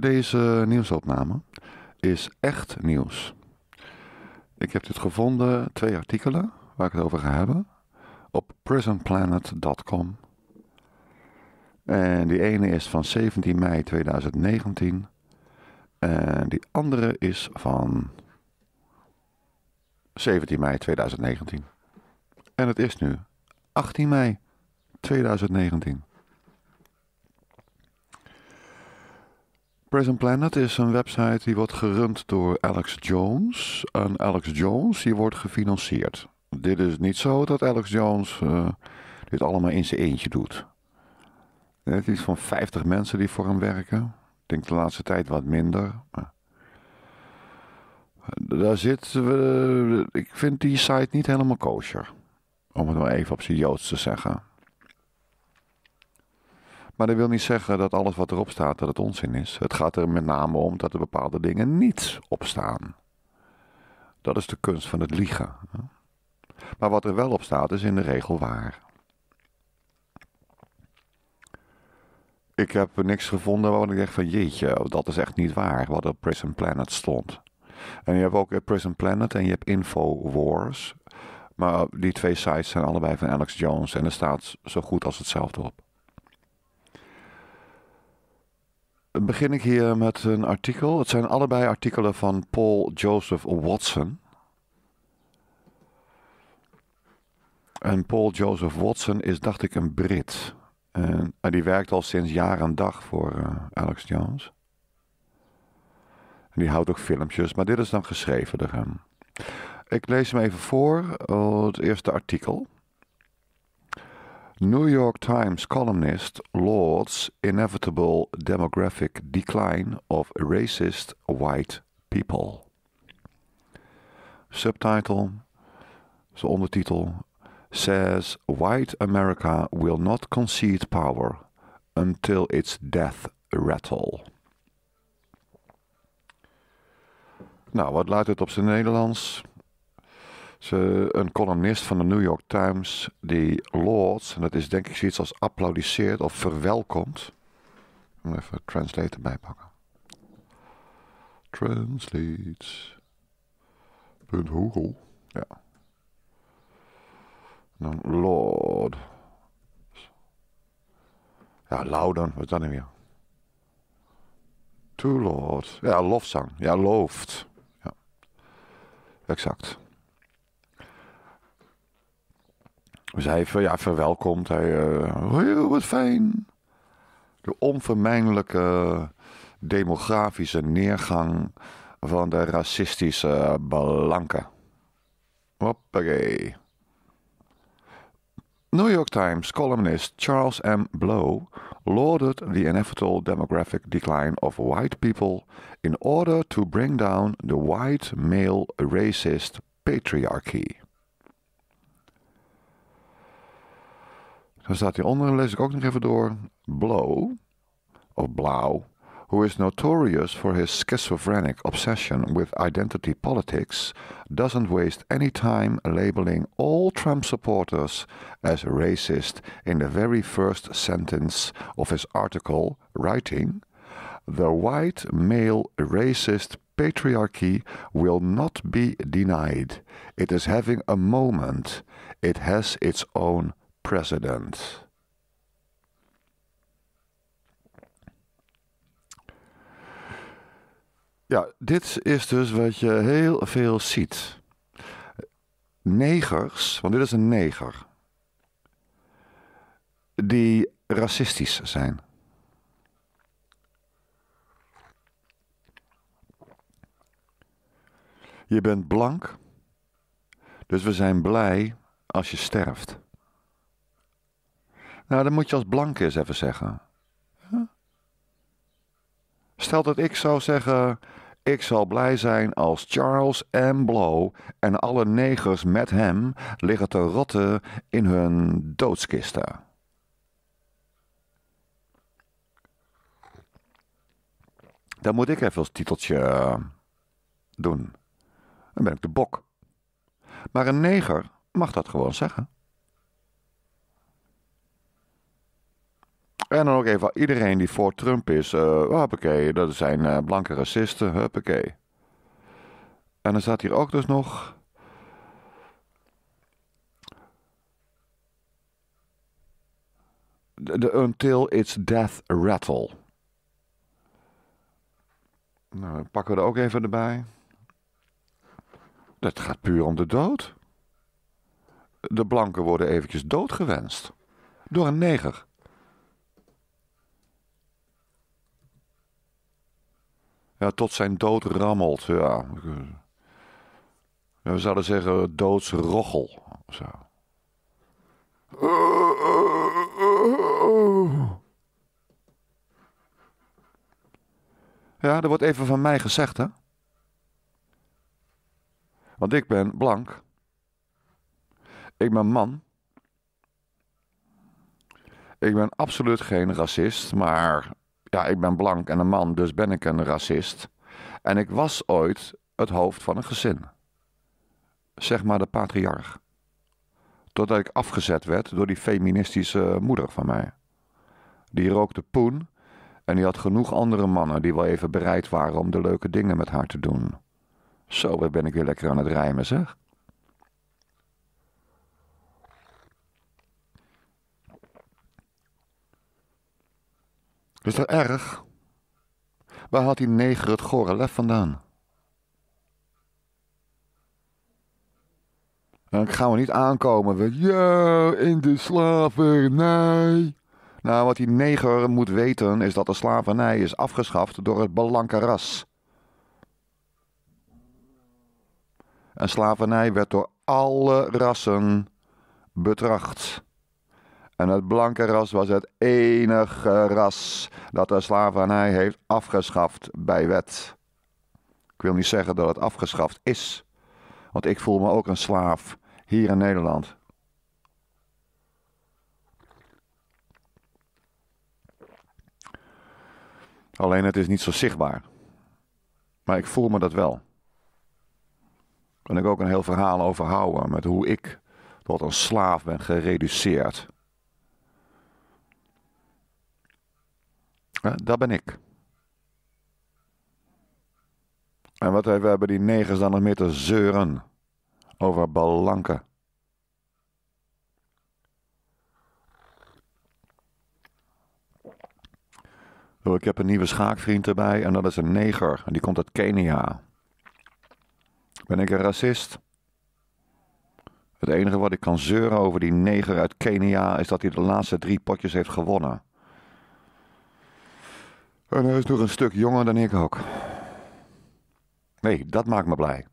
Deze nieuwsopname is echt nieuws. Ik heb dit gevonden, twee artikelen waar ik het over ga hebben, op prisonplanet.com. En die ene is van 17 mei 2019. En die andere is van 17 mei 2019. En het is nu 18 mei 2019. Prison Planet is een website die wordt gerund door Alex Jones. En Alex Jones die wordt gefinancierd. Dit is niet zo dat Alex Jones eh, dit allemaal in zijn eentje doet. Het is iets van 50 mensen die voor hem werken. Ik denk de laatste tijd wat minder. Eh, daar zit. we. ik vind die site niet helemaal kosher. Om het maar even op zijn Joods te zeggen. Maar dat wil niet zeggen dat alles wat erop staat, dat het onzin is. Het gaat er met name om dat er bepaalde dingen niet op staan. Dat is de kunst van het liegen. Maar wat er wel op staat, is in de regel waar. Ik heb niks gevonden waarvan ik dacht van jeetje, dat is echt niet waar wat op Prison Planet stond. En je hebt ook eh, Prison Planet en je hebt Info Wars. Maar die twee sites zijn allebei van Alex Jones en er staat zo goed als hetzelfde op. begin ik hier met een artikel. Het zijn allebei artikelen van Paul Joseph Watson. En Paul Joseph Watson is, dacht ik, een Brit. En, die werkt al sinds jaar en dag voor eh, Alex Jones. En die houdt ook filmpjes, maar dit is dan geschreven door hem. Ik lees hem even voor, eh, het eerste artikel. New York Times columnist lauds inevitable demographic decline of racist white people. Subtitle, the ondertitel, says white America will not concede power until its death rattle. Nou, wat luidt het op zijn Nederlands? Ze, een columnist van de New York Times, die Lords, en dat is denk ik zoiets als applaudisseert of verwelkomt. Ik moet even translate erbij pakken. Google Ja. En dan Lord. Ja, Louden, wat is dat nu weer? To Lord. Ja, lofzang. Ja, looft. Ja. Exact. Dus hij ja, verwelkomt. Hij, uh, wat fijn. De onvermijdelijke demografische neergang van de racistische blanke. Hoppakee. New York Times columnist Charles M. Blow lauded the inevitable demographic decline of white people in order to bring down the white male racist patriarchy. Dan staat hieronder, en lees ik ook nog even door. Blow, of Blau, who is notorious for his schizophrenic obsession with identity politics, doesn't waste any time labeling all Trump supporters as racist in the very first sentence of his article, writing, The white male racist patriarchy will not be denied. It is having a moment. It has its own president. Ja, dit is dus wat je heel veel ziet. Negers, want dit is een neger, die racistisch zijn. Je bent blank, dus we zijn blij als je sterft. Nou, dan moet je als blanke eens even zeggen. Stel dat ik zou zeggen... Ik zal blij zijn als Charles M. Blow en alle negers met hem liggen te rotten in hun doodskisten. Dan moet ik even als titeltje eh, doen. Dan ben ik de bok. Maar een neger mag dat gewoon zeggen. En dan ook even iedereen die voor Trump is. Uh, eh, huppakee, dat zijn eh, blanke racisten. Huppakee. En dan staat hier ook dus nog. De, Until It's Death Rattle. Nou, dan pakken we er ook even erbij. Dat gaat puur om de dood. De blanken worden eventjes doodgewenst. Door een neger. ja, tot zijn dood rammelt. Ja. We zouden zeggen doodsrochel. Zo. Ja, er wordt even van mij gezegd, hè? Want ik ben blank. Ik ben man. Ik ben absoluut geen racist, maar ja, ik ben blank en een man, dus ben ik een racist. En ik was ooit het hoofd van een gezin. Zeg maar de patriarch. Totdat ik afgezet werd door die feministische moeder van mij. Die rookte poen en die had genoeg andere mannen die wel even bereid waren om de leuke dingen met haar te doen. Zo ben ik weer lekker aan het rijmen, zeg. Is dat erg? Waar had die neger het gore lef vandaan? En ik ga me niet aankomen. We, ja, in de slavernij. Nou, wat die neger moet weten is dat de slavernij is afgeschaft door het blanke ras. En slavernij werd door alle rassen betracht. En het blanke ras was het enige ras dat de slavernij heeft afgeschaft bij wet. Ik wil niet zeggen dat het afgeschaft is, want ik voel me ook een slaaf hier in Nederland. Alleen het is niet zo zichtbaar. Maar ik voel me dat wel. Daar kan ik ook een heel verhaal over houden met hoe ik tot een slaaf ben gereduceerd. Ja, dat ben ik. En wat hebben die negers dan nog meer te zeuren over belanken? Oh, ik heb een nieuwe schaakvriend erbij en dat is een neger en die komt uit Kenia. Ben ik een racist? Het enige wat ik kan zeuren over die neger uit Kenia is dat hij de laatste drie potjes heeft gewonnen. En hij is nog een stuk jonger dan ik ook. Nee, dat maakt me blij.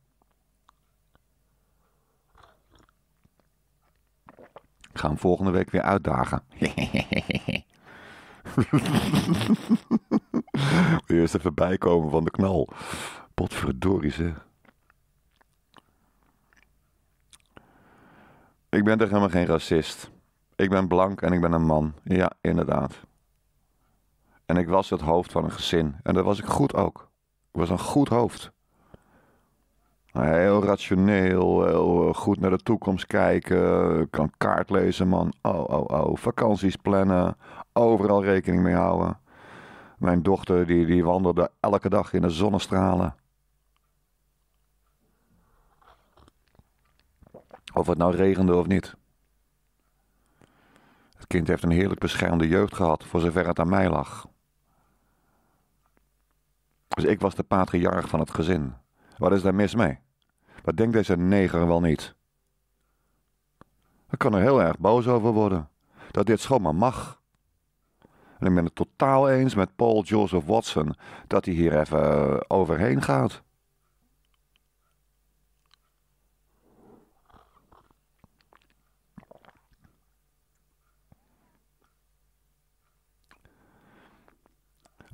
Ik ga hem volgende week weer uitdagen. Eerst even bijkomen van de knal. Potverdorie zeg. Ik ben toch helemaal geen racist. Ik ben blank en ik ben een man. Ja, inderdaad. En ik was het hoofd van een gezin. En dat was ik goed ook. Ik was een goed hoofd. Heel rationeel, heel eh, goed naar de toekomst kijken. Kan kaart lezen, man. Oh, oh, oh. Vakanties plannen. Overal rekening mee houden. Mijn dochter die, die wandelde elke dag in de zonnestralen. Of het nou regende of niet. Het kind heeft een heerlijk beschermde jeugd gehad, voor zover het aan mij lag. Dus ik was de patriarch van het gezin. Wat is daar mis mee? Wat denkt deze neger wel niet? Ik kan er heel erg boos over worden. Dat dit schoon mag. En ik ben het totaal eens met Paul Joseph Watson dat hij hier even eh, overheen gaat.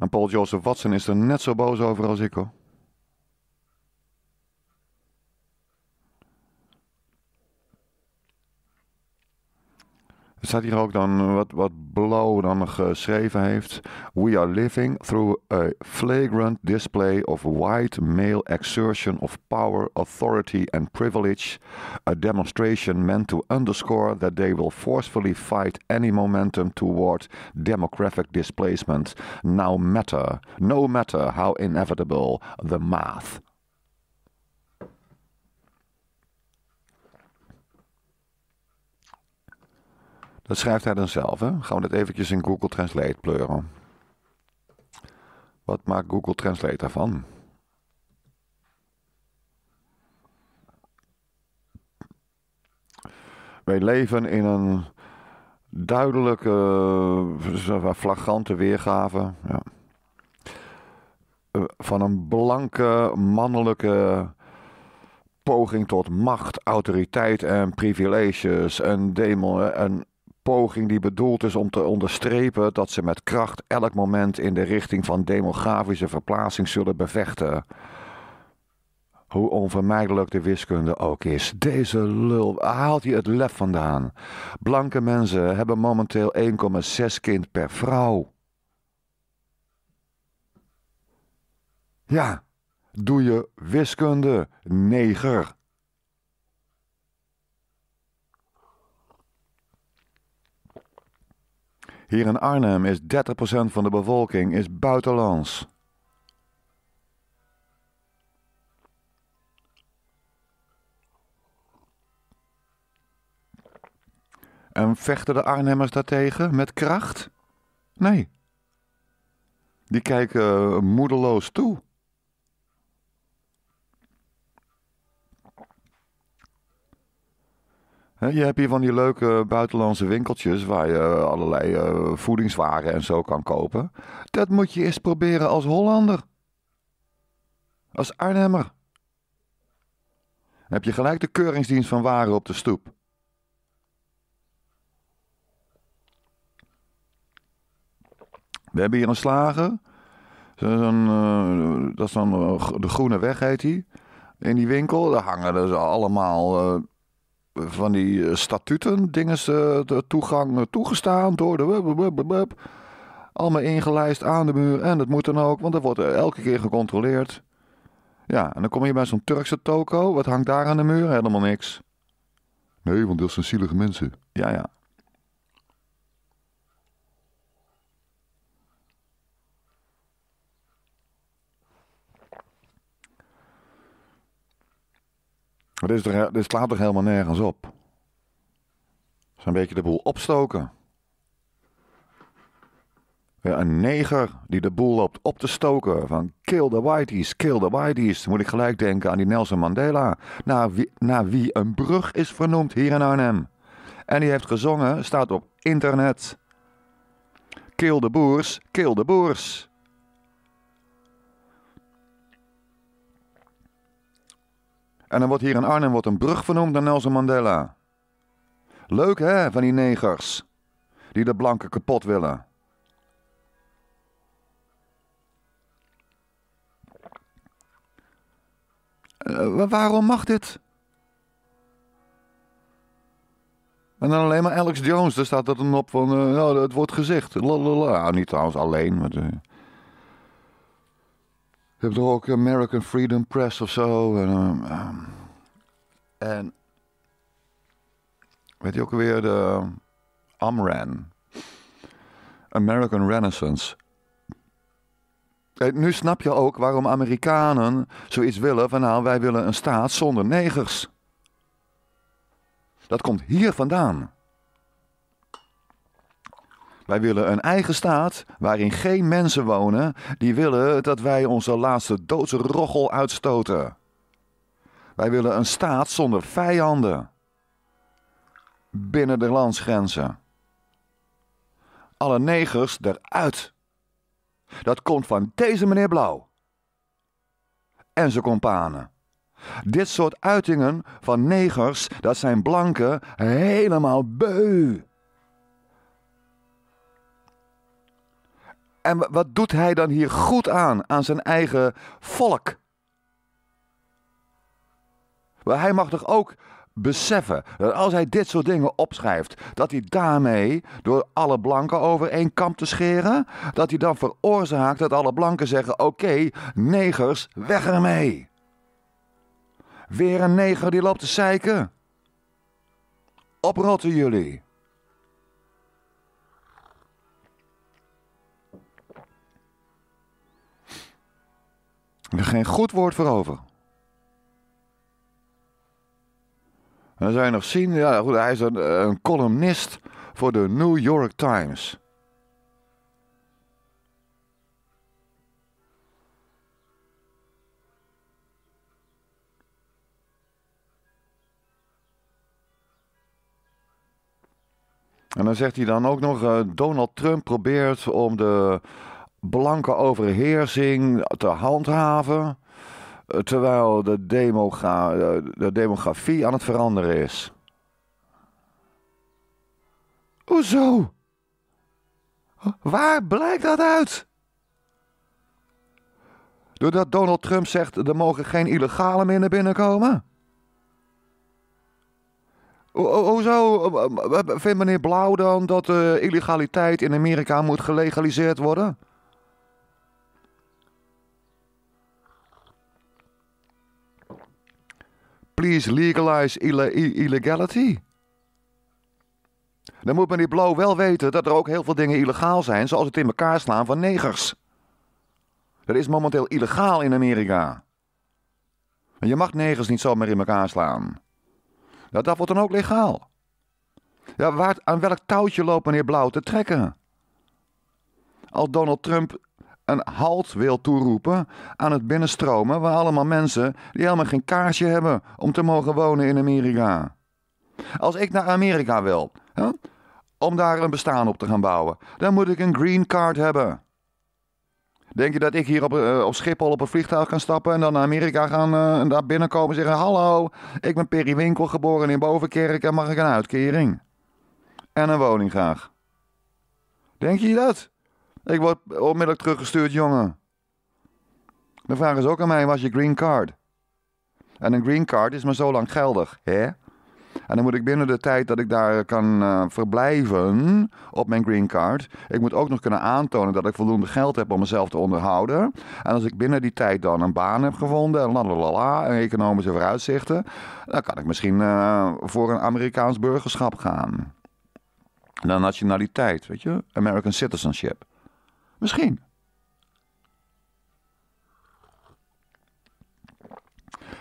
En Paul Joseph Watson is er net zo boos over als ik hoor. Er staat hier ook dan eh, wat, wat Blow dan geschreven heeft. We are living through a flagrant display of white male exertion of power, authority and privilege. A demonstration meant to underscore that they will forcefully fight any momentum toward demographic displacement. Now matter, no matter how inevitable the math. Dat schrijft hij dan zelf. Hè? Gaan we dat eventjes in Google Translate pleuren. Wat maakt Google Translate daarvan? Wij leven in een duidelijke, flagrante weergave ja. Eh, van een blanke, mannelijke poging tot macht, autoriteit en privileges en, demon, en poging die bedoeld is om te onderstrepen dat ze met kracht elk moment in de richting van demografische verplaatsing zullen bevechten. Hoe onvermijdelijk de wiskunde ook is. Deze lul, haalt hij het lef vandaan? Blanke mensen hebben momenteel 1,6 kind per vrouw. Ja, doe je wiskunde, neger. Hier in Arnhem is 30% van de bevolking is buitenlands. En vechten de Arnhemmers daartegen met kracht? Nee. Die kijken eh, moedeloos toe. Je hebt hier van die leuke buitenlandse winkeltjes waar je eh, allerlei eh, voedingswaren en zo kan kopen. Dat moet je eerst proberen als Hollander. Als Arnhemmer. heb je gelijk de keuringsdienst van waren op de stoep. We hebben hier een slager. dat is eh, dan de Groene Weg, heet hij. In die winkel, daar hangen ze dus allemaal van die eh, statuten, dingen, de toegang eh, toegestaan door de. Allemaal ingelijst aan de muur en dat moet dan ook, want dat wordt eh, elke keer gecontroleerd. Ja, en dan kom je bij zo'n Turkse toko, wat hangt daar aan de muur? Helemaal niks. Nee, want dat zijn zielige mensen. Ja, ja. Maar dit, is slaat toch helemaal nergens op? Zo'n een beetje de boel opstoken. Ja, een neger die de boel loopt op te stoken. Van kill the whiteys, kill the whiteys. Moet ik gelijk denken aan die Nelson Mandela. Naar wie, naar wie een brug is vernoemd hier in Arnhem. En die heeft gezongen, staat op internet. Kill de boers, kill de boers. En dan wordt hier in Arnhem wordt een brug vernoemd naar Nelson Mandela. Leuk hè, van die negers. Die de blanken kapot willen. Eh, waarom mag dit? En dan alleen maar Alex Jones, daar staat dat dan op van, nou, het wordt gezegd. Ah, niet trouwens alleen, maar... Uh, eh, je hebt toch ook American Freedom Press of zo. En, um, um, en weet je ook weer de um, AMRAN. American Renaissance. nu snap je ook waarom Amerikanen zoiets willen van nou wij willen een staat zonder negers. Dat komt hier vandaan. Wij willen een eigen staat waarin geen mensen wonen die willen dat wij onze laatste doodse uitstoten. Wij willen een staat zonder vijanden. Binnen de landsgrenzen. Alle negers eruit. Dat komt van deze meneer Blauw. En zijn kompanen. Dit soort uitingen van negers, dat zijn blanken helemaal beu. En wat doet hij dan hier goed aan, aan zijn eigen volk? Maar hij mag toch ook beseffen dat als hij dit soort dingen opschrijft, dat hij daarmee door alle blanken over één kamp te scheren, dat hij dan veroorzaakt dat alle blanken zeggen: oké, negers, weg ermee. Weer een neger die loopt te zeiken. Oprotten jullie. er geen goed woord voor over. En dan zijn je nog zien, ja, goed, hij is een, columnist voor de New York Times. En dan zegt hij dan ook nog: eh, Donald Trump probeert om de blanke overheersing te handhaven. Eh, terwijl de, demogra eh, de demografie aan het veranderen is. Hoezo? Waar blijkt dat uit? Doordat Donald Trump zegt er mogen geen illegalen meer naar binnen komen? Hoezo vindt meneer Blauw dan dat de eh, illegaliteit in Amerika moet gelegaliseerd worden? please legalize illegality. Dan moet meneer Blauw wel weten dat er ook heel veel dingen illegaal zijn, zoals het in elkaar slaan van negers. Dat is momenteel illegaal in Amerika. je mag negers niet zomaar in elkaar slaan. Nou, dat wordt dan ook legaal. Ja, waar, aan welk touwtje loopt meneer Blauw te trekken? Als Donald Trump een halt wil toeroepen aan het binnenstromen waar allemaal mensen die helemaal geen kaarsje hebben om te mogen wonen in Amerika. Als ik naar Amerika wil, hè, om daar een bestaan op te gaan bouwen, dan moet ik een green card hebben. Denk je dat ik hier op, eh, op Schiphol op een vliegtuig kan stappen en dan naar Amerika gaan eh, en daar binnenkomen en zeggen: Hallo, ik ben Perry Winkel, geboren in Bovenkerk en mag ik een uitkering? En een woning graag. Denk je dat? Ik word onmiddellijk teruggestuurd, jongen. Dan vragen ze ook aan mij, was je green card? En een green card is maar zo lang geldig, hè? En dan moet ik binnen de tijd dat ik daar kan eh, verblijven op mijn green card. Ik moet ook nog kunnen aantonen dat ik voldoende geld heb om mezelf te onderhouden. En als ik binnen die tijd dan een baan heb gevonden en lalala en economische vooruitzichten. Dan kan ik misschien eh, voor een Amerikaans burgerschap gaan. En dan nationaliteit, weet je? American citizenship. Misschien.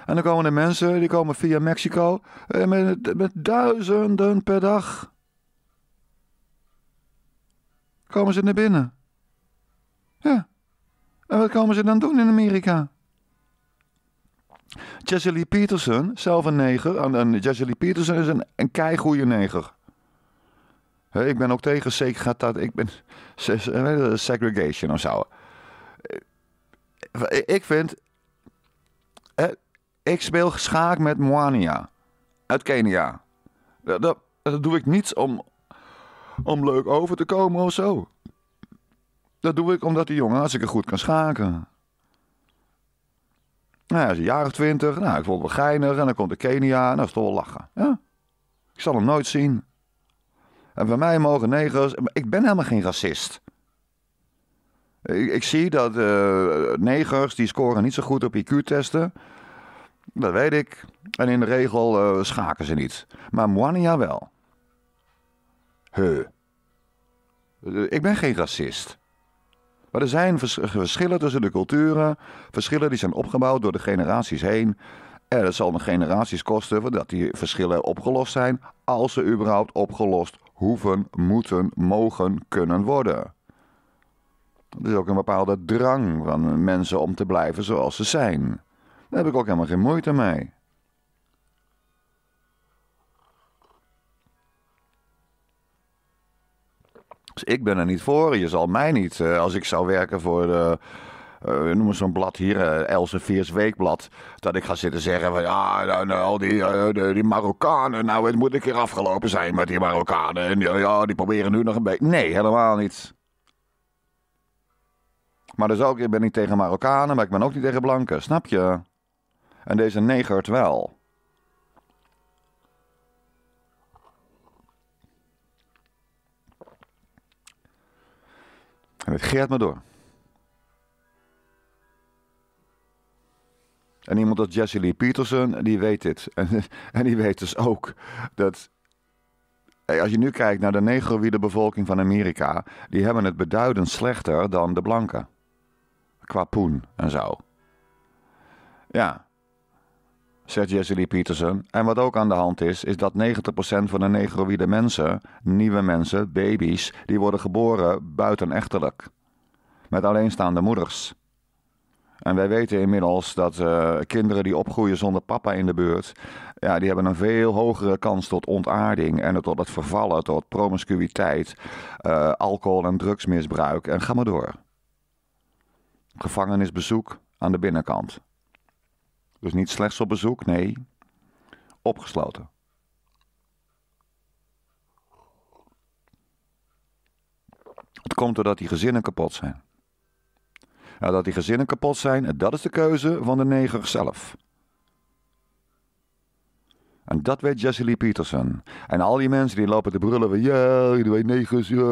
En dan komen er mensen, die komen via Mexico, eh, met, met duizenden per dag. Komen ze naar binnen. Ja. En wat komen ze dan doen in Amerika? Jesse Lee Peterson, zelf een neger. En, en Peterson is een, een keigoeie neger. Ik ben ook tegen Ik Ben... Eh, segregation of zo. Eh, ik vind. Ik speel schaak met Moania uit Kenia. Dat, doe ik niet om, om leuk over te komen of zo. Dat doe ik omdat die jongen hartstikke goed kan schaken. Nou, hij is een jaar of twintig. Nou, ik vond het wel geinig. En dan komt de Kenia. En dan is toch wel lachen. Ja? Ik zal hem nooit zien. En voor mij mogen negers. Ik ben helemaal geen racist. Ik, zie dat eh, negers die scoren niet zo goed op IQ-testen. Dat weet ik. En in de regel eh, schaken ze niet. Maar Moania wel. He. Eh, ik ben geen racist. Maar er zijn verschillen tussen de culturen. Verschillen die zijn opgebouwd door de generaties heen. En het zal nog generaties kosten voordat die verschillen opgelost zijn. Als ze überhaupt opgelost hoeven, moeten, mogen, kunnen worden. Er is ook een bepaalde drang van mensen om te blijven zoals ze zijn. Daar heb ik ook helemaal geen moeite mee. Dus ik ben er niet voor. Je zal mij niet, eh, als ik zou werken voor uh, eh, noem zo'n blad hier, uh, eh, Elseviers Weekblad, dat ik ga zitten zeggen van ja, nou, nou die, eh, die, Marokkanen, nou het moet een keer afgelopen zijn met die Marokkanen. En ja, die proberen nu nog een beetje. Nee, helemaal niet. Maar dus ook, ik ben niet tegen Marokkanen, maar ik ben ook niet tegen blanken, snap je? En deze negert wel. En het geert me door. En iemand als Jesse Lee Peterson, die weet dit. En, die weet dus ook dat als je nu kijkt naar de negroïde bevolking van Amerika, die hebben het beduidend slechter dan de blanken. Qua poen en zo. Ja, zegt Jesse Lee Peterson. En wat ook aan de hand is, is dat 90% van de negroïde mensen, nieuwe mensen, baby's, die worden geboren buitenechterlijk. Met alleenstaande moeders. En wij weten inmiddels dat eh, kinderen die opgroeien zonder papa in de buurt, ja, die hebben een veel hogere kans tot ontaarding en tot het vervallen, tot promiscuïteit, eh, alcohol- en drugsmisbruik. En ga maar door. Gevangenisbezoek aan de binnenkant. Dus niet slechts op bezoek, nee, opgesloten. Het komt doordat die gezinnen kapot zijn. Nou, dat die gezinnen kapot zijn, dat is de keuze van de neger zelf. En dat weet Jesse Lee Peterson. En al die mensen die lopen te brullen van... Ja, wij negers we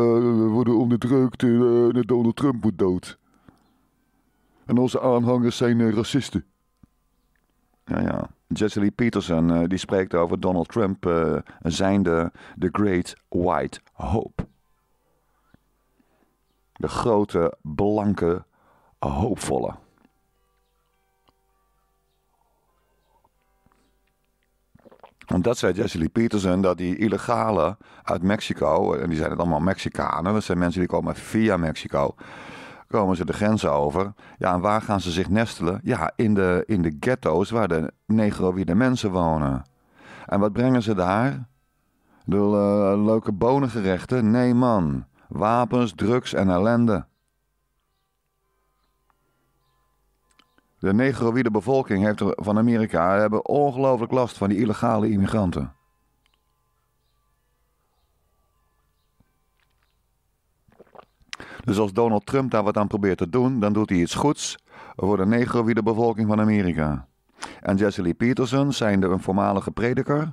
worden onderdrukt. Uh, Donald Trump moet dood. En onze aanhangers zijn eh, racisten. Ja, ja. Jesse Lee Peterson eh, die spreekt over Donald Trump uh, zijnde de Great White Hope. De grote blanke hoopvolle. Want dat zei Jesse Lee Peterson, dat die illegale uit Mexico, en die zijn het allemaal Mexicanen, dat zijn mensen die komen via Mexico, komen ze de grens over. Ja, en waar gaan ze zich nestelen? Ja, in de, in de ghetto's waar de negro-wiede mensen wonen. En wat brengen ze daar? De uh, leuke bonengerechten? Nee man, wapens, drugs en ellende. De negroïde bevolking heeft van Amerika hebben ongelooflijk last van die illegale immigranten. Dus als Donald Trump daar wat aan probeert te doen, dan doet hij iets goeds voor de negroïde bevolking van Amerika. En Jesse Lee Peterson, zijnde een voormalige prediker,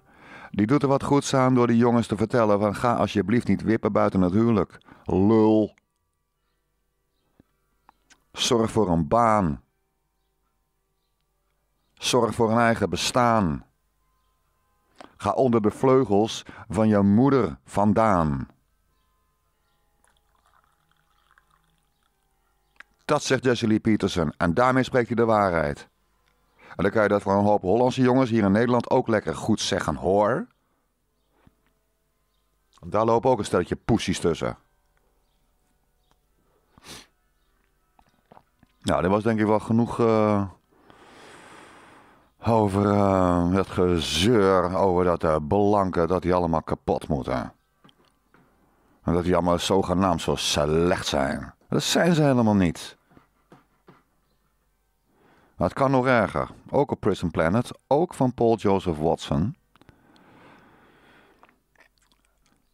die doet er wat goeds aan door die jongens te vertellen van ga alsjeblieft niet wippen buiten het huwelijk. Lul. Zorg voor een baan. Zorg voor een eigen bestaan. Ga onder de vleugels van je moeder vandaan. Dat zegt Jesse Lee Peterson en daarmee spreekt hij de waarheid. En dan kan je dat voor een hoop Hollandse jongens hier in Nederland ook lekker goed zeggen, hoor. Daar lopen ook een stelletje poesies tussen. Nou, dat was denk ik wel genoeg eh, over uh, het gezeur over dat uh, eh, blanken, dat die allemaal kapot moeten. En dat die allemaal zogenaamd zo slecht zijn. Dat zijn ze helemaal niet. Maar het kan nog erger. Ook op Prison Planet, ook van Paul Joseph Watson.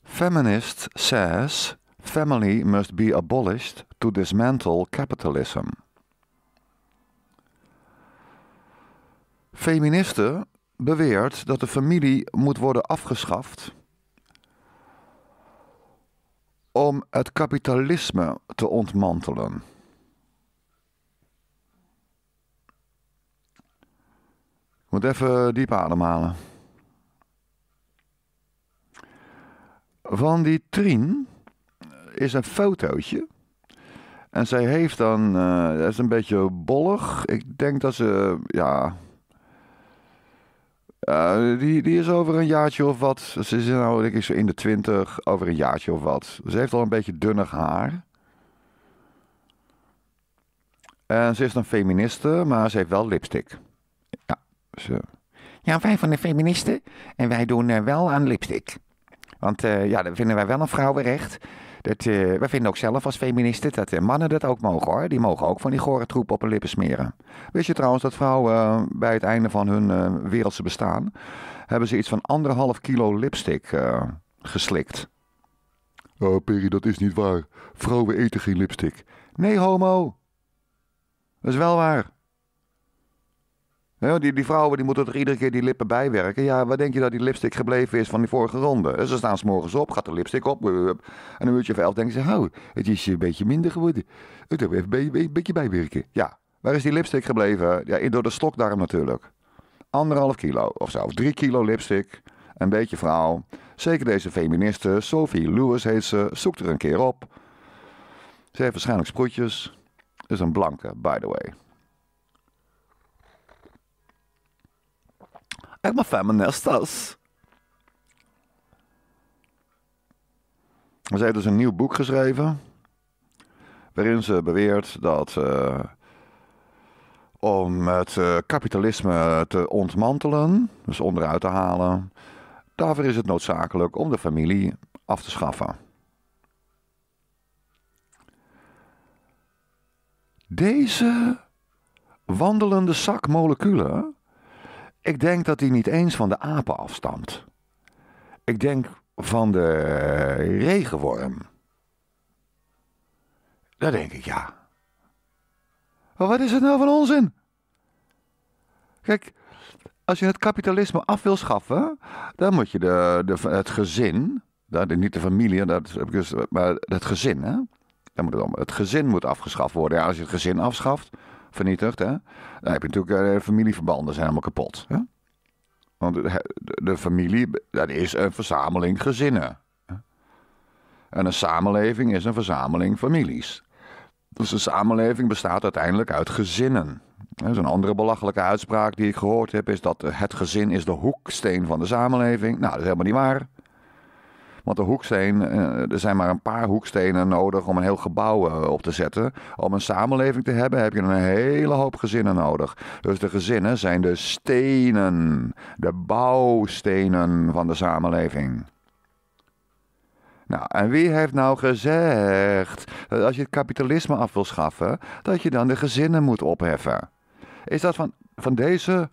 Feminist says family must be abolished to dismantle capitalism. Feministen beweert dat de familie moet worden afgeschaft om het kapitalisme te ontmantelen. Moet even diep ademhalen. Van die Trien is een fotootje. En zij heeft dan, uh, is een beetje bollig. Ik denk dat ze, ja, eh, die, die is over een jaartje of wat. Ze is nou denk ik zo in de twintig, over een jaartje of wat. Ze heeft al een beetje dunnig haar. En ze is een feministe, maar ze heeft wel lipstick. Ja, ze... ja wij van de feministen. En wij doen eh, wel aan lipstick. Want uh, ja, dat vinden wij wel een vrouwenrecht. Dat, eh, we vinden ook zelf als feministen dat eh, mannen dat ook mogen hoor. Die mogen ook van die gore troep op hun lippen smeren. Wist je trouwens dat vrouwen eh, bij het einde van hun wereldse bestaan. hebben ze iets van anderhalf kilo lipstick geslikt? Oh, Perry, dat is niet waar. Vrouwen eten geen lipstick. Nee, homo. Dat is wel waar. Nou die, die vrouwen die moeten toch iedere keer die lippen bijwerken. Ja, waar denk je dat die lipstick gebleven is van die vorige ronde? Ze staan s morgens op, gaat de lipstick op. En een uurtje of elf denken ze, hou, het is eh, een beetje minder geworden. Het heb even een, beetje bijwerken. Ja, waar is die lipstick gebleven? Ja, door de stokdarm natuurlijk. Anderhalf kilo of zo. Drie kilo lipstick. Een beetje vrouw. Zeker deze feministe, Sophie Lewis heet ze, zoekt er een keer op. Ze heeft waarschijnlijk sproetjes. Is een blanke, by the way. uma feministas. Ze heeft dus een nieuw boek geschreven. Waarin ze beweert dat eh, om het eh, kapitalisme te ontmantelen, dus onderuit te halen, daarvoor is het noodzakelijk om de familie af te schaffen. Deze wandelende zakmoleculen. Ik denk dat hij niet eens van de apen afstamt. Ik denk van de regenworm. Daar denk ik ja. Maar wat is het nou van onzin? Kijk, als je het kapitalisme af wil schaffen, dan moet je de, de, het gezin, niet de familie, dat, dus, maar het gezin, hè? Dan moet het, het gezin moet afgeschaft worden. als je het gezin afschaft, vernietigd. Hè? Dan heb je natuurlijk eh, familieverbanden zijn helemaal kapot. Hè? Want de familie, dat is een verzameling gezinnen. En een samenleving is een verzameling families. Dus een samenleving bestaat uiteindelijk uit gezinnen. Een andere belachelijke uitspraak die ik gehoord heb is dat het gezin is de hoeksteen van de samenleving. Nou, dat is helemaal niet waar. Want de hoeksteen, eh, er zijn maar een paar hoekstenen nodig om een heel gebouw eh, op te zetten. Om een samenleving te hebben heb je een hele hoop gezinnen nodig. Dus de gezinnen zijn de stenen, de bouwstenen van de samenleving. Nou, en wie heeft nou gezegd dat als je het kapitalisme af wil schaffen, dat je dan de gezinnen moet opheffen? Is dat van, van deze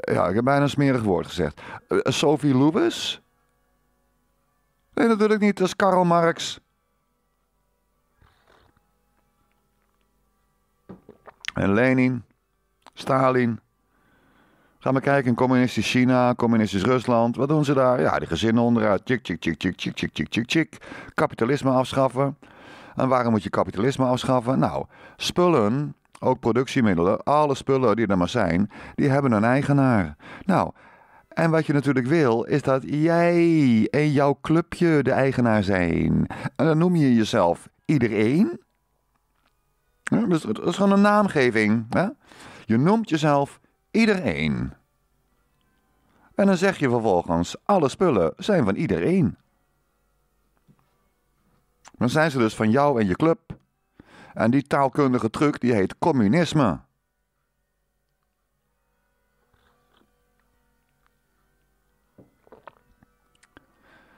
Ja, ik heb bijna een smerig woord gezegd. Eh, eh, Sophie Lubis? Nee, natuurlijk niet. Dat is Karl Marx. En Lenin, Stalin. Ga maar kijken, communistisch China, communistisch Rusland. Wat doen ze daar? Ja, de gezinnen onderuit. Tjik, tjik, tjik, tjik, tjik, tjik, tjik, tjik. Kapitalisme afschaffen. En waarom moet je kapitalisme afschaffen? Nou, spullen ook productiemiddelen, alle spullen die er maar zijn, die hebben een eigenaar. Nou, en wat je natuurlijk wil, is dat jij en jouw clubje de eigenaar zijn. En dan noem je jezelf iedereen. Ja, dus dat is gewoon een naamgeving. Hè? Je noemt jezelf iedereen. En dan zeg je vervolgens, alle spullen zijn van iedereen. Dan zijn ze dus van jou en je club. En die taalkundige truc die heet communisme.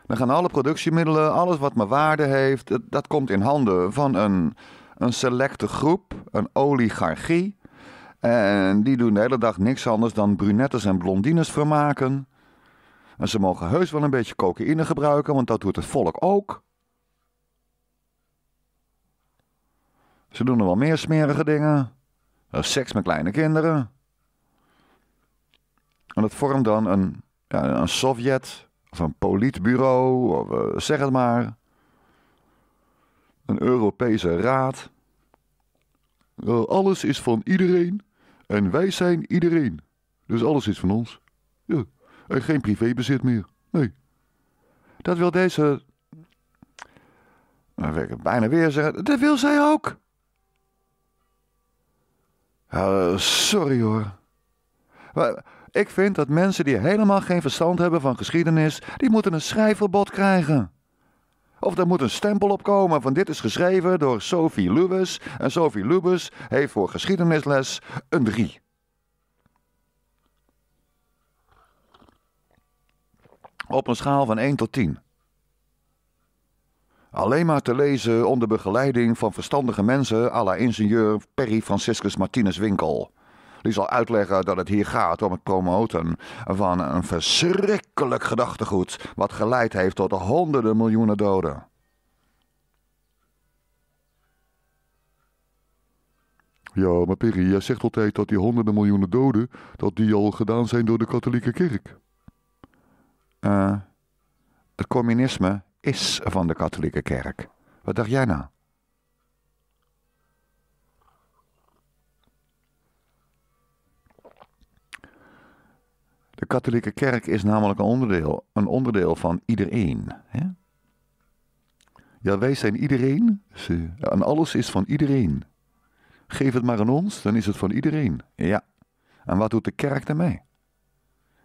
Dan gaan alle productiemiddelen, alles wat maar waarde heeft, dat, komt in handen van een, een selecte groep, een oligarchie. En die doen de hele dag niks anders dan brunettes en blondines vermaken. En ze mogen heus wel een beetje cocaïne gebruiken, want dat doet het volk ook. Ze doen er wel meer smerige dingen. Seks met kleine kinderen. En dat vormt dan een, ja, een Sovjet of een politbureau, of, eh, zeg het maar. Een Europese raad. alles is van iedereen en wij zijn iedereen. Dus alles is van ons. Ja. En geen privébezit meer. Nee. Dat wil deze. Dan nou, wil ik het bijna weer zeggen. Dat wil zij ook. Uh, sorry hoor. Maar ik vind dat mensen die helemaal geen verstand hebben van geschiedenis, die moeten een schrijfverbod krijgen. Of er moet een stempel op komen van dit is geschreven door Sophie Lubus. En Sophie Lubus heeft voor geschiedenisles een 3. Op een schaal van 1 tot 10. Alleen maar te lezen onder begeleiding van verstandige mensen à la ingenieur Perry Franciscus Martinez Winkel. Die zal uitleggen dat het hier gaat om het promoten van een verschrikkelijk gedachtegoed wat geleid heeft tot honderden miljoenen doden. Ja, maar Perry, jij zegt altijd dat die honderden miljoenen doden, dat die al gedaan zijn door de katholieke kerk. Eh, het communisme is van de katholieke kerk. Wat dacht jij nou? De katholieke kerk is namelijk een onderdeel, een onderdeel van iedereen. Hè? Ja, wij zijn iedereen. En alles is van iedereen. Geef het maar aan ons, dan is het van iedereen. Ja. En wat doet de kerk daarmee?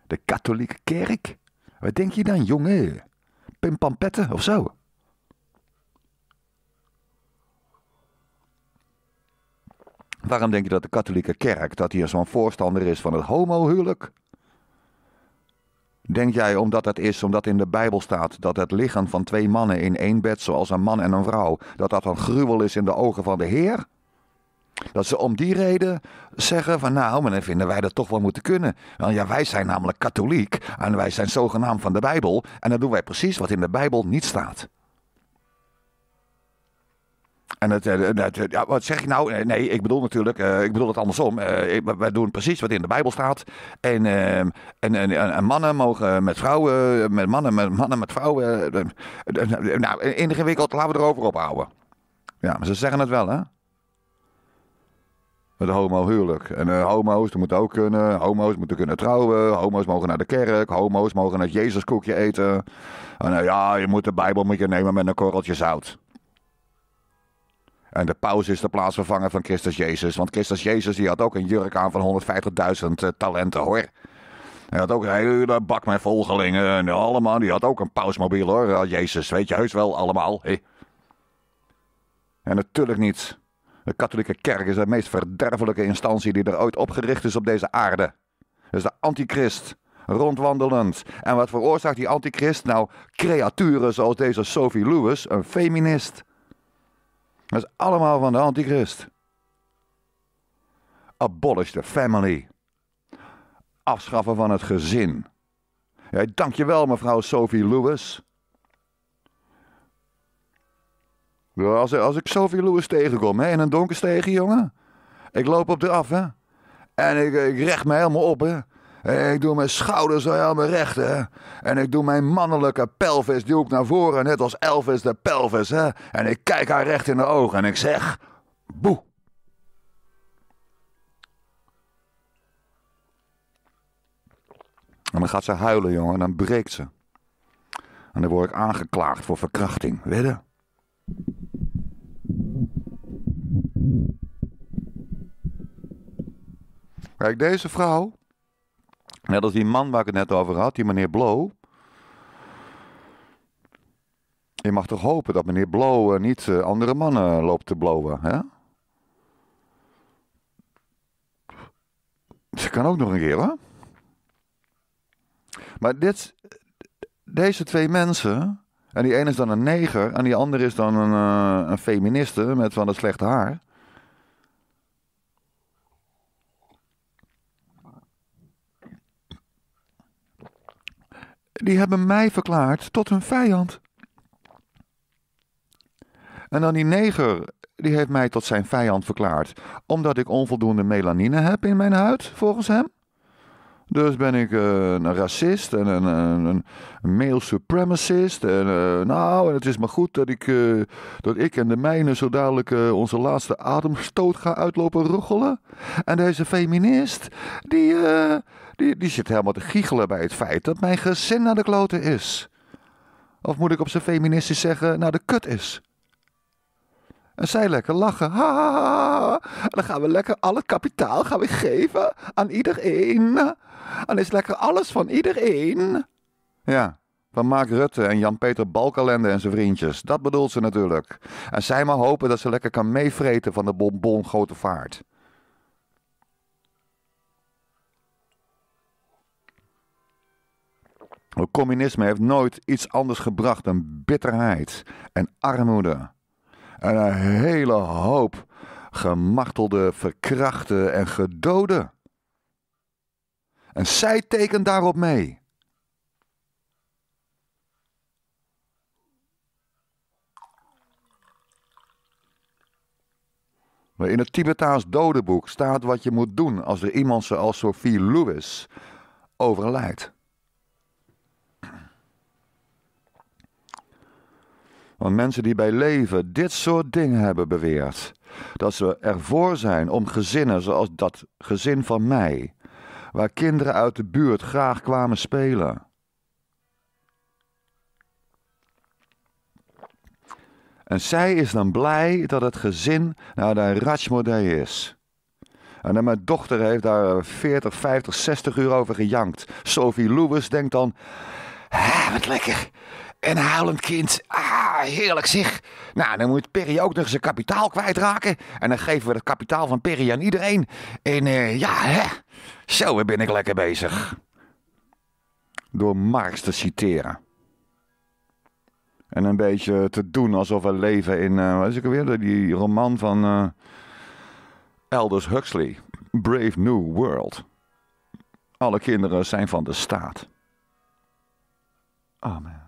De katholieke kerk? Wat denk je dan, jongen? pimpampetten of zo. Waarom denk je dat de katholieke kerk dat hier zo'n voorstander is van het homohuwelijk? Denk jij omdat het is, omdat in de Bijbel staat dat het liggen van twee mannen in één bed, zoals een man en een vrouw, dat dat een gruwel is in de ogen van de Heer? Dat ze om die reden zeggen van nou, maar dan vinden wij dat toch wel moeten kunnen. Want ja, wij zijn namelijk katholiek en wij zijn zogenaamd van de Bijbel en dan doen wij precies wat in de Bijbel niet staat. En het, eh, ja, wat zeg je nou? Eh, nee, ik bedoel natuurlijk, eh, ik bedoel het andersom. wij doen precies wat in de Bijbel staat. Ehm, en, en, en, en, mannen mogen met vrouwen, met mannen, met mannen, met vrouwen. nou, ingewikkeld, laten we erover ophouden. Ja, maar ze zeggen het wel, hè? Het homohuwelijk. En eh, homo's, moeten ook kunnen. Eh, homo's moeten kunnen trouwen. Homo's mogen naar de kerk. Homo's mogen het Jezuskoekje eten. En eh, ja, je moet de Bijbel moet je nemen met een korreltje zout. En de paus is de plaatsvervanger van Christus Jezus. Want Christus Jezus die had ook een jurk aan van 150.000 talenten hoor. Hij had ook een hele bak met volgelingen en allemaal. Die had ook een pausmobiel hoor, Jezus. Weet je heus wel allemaal. En natuurlijk niet de katholieke kerk is de meest verderfelijke instantie die er ooit opgericht is op deze aarde. Dat is de antichrist, rondwandelend. En wat veroorzaakt die antichrist? Nou, creaturen zoals deze Sophie Lewis, een feminist. Dat is allemaal van de antichrist. Abolish the family. Afschaffen van het gezin. Ja, dankjewel mevrouw Sophie Lewis. Als, als ik Sophie Lewis tegenkom hè, in een donkerstegen, jongen. Ik loop op de af, hè. En ik, ik recht me helemaal op, hè. En ik doe mijn schouders helemaal recht, hè. En ik doe mijn mannelijke pelvis, duw ik naar voren, net als Elvis de pelvis, hè. En ik kijk haar recht in de ogen en ik zeg... Boe. En dan gaat ze huilen, jongen, en dan breekt ze. En dan word ik aangeklaagd voor verkrachting, weet je? Kijk, deze vrouw, net als die man waar ik het net over had, die meneer Blow. Je mag toch hopen dat meneer Blow eh, niet eh, andere mannen eh, loopt te blowen, hè? Ze kan ook nog een keer, hè Maar dit, deze twee mensen, en die ene is dan een neger en die andere is dan een, een feministe met van het slechte haar. die hebben mij verklaard tot hun vijand. En dan die neger, die heeft mij tot zijn vijand verklaard, omdat ik onvoldoende melanine heb in mijn huid, volgens hem. Dus ben ik eh, een racist en een, een, een male supremacist. En eh, nou, en het is maar goed dat ik, eh, dat ik en de mijne zo dadelijk onze laatste ademstoot gaan uitlopen ruchelen. En deze feminist, die, die, die zit helemaal te giechelen bij het feit dat mijn gezin naar de kloten is. Of moet ik op zijn feministisch zeggen, naar de kut is. En zij lekker lachen. Ha, ha, En dan gaan we lekker al het kapitaal gaan we geven aan iedereen. En dan is lekker alles van iedereen. Ja, van Mark Rutte en Jan-Peter Balkalende en zijn vriendjes. Dat bedoelt ze natuurlijk. En zij maar hopen dat ze lekker kan meevreten van de bonbon grote vaart. Het communisme heeft nooit iets anders gebracht dan bitterheid en armoede. En een hele hoop gemartelde, verkrachten en gedoden. En zij tekent daarop mee. Maar in het Tibetaans dodenboek staat wat je moet doen als er iemand zoals Sophie Lewis overlijdt. Want mensen die bij leven dit soort dingen hebben beweerd, dat ze ervoor zijn om gezinnen zoals dat gezin van mij, waar kinderen uit de buurt graag kwamen spelen. En zij is dan blij dat het gezin naar de Rajmodee is. En dan mijn dochter heeft daar 40, 50, 60 uur over gejankt. Sophie Lewis denkt dan, ah, wat lekker. En huilend kind, ah, Ah, heerlijk zeg. Nou, dan moet Perry ook nog zijn kapitaal kwijtraken. En dan geven we het kapitaal van Perry aan iedereen. En eh, ja, hè. Zo eh, ben ik lekker bezig. Door Marx te citeren. En een beetje te doen alsof we leven in, eh, wat is het weer, die roman van uh, Aldous Huxley. Brave New World. Alle kinderen zijn van de staat. Amen.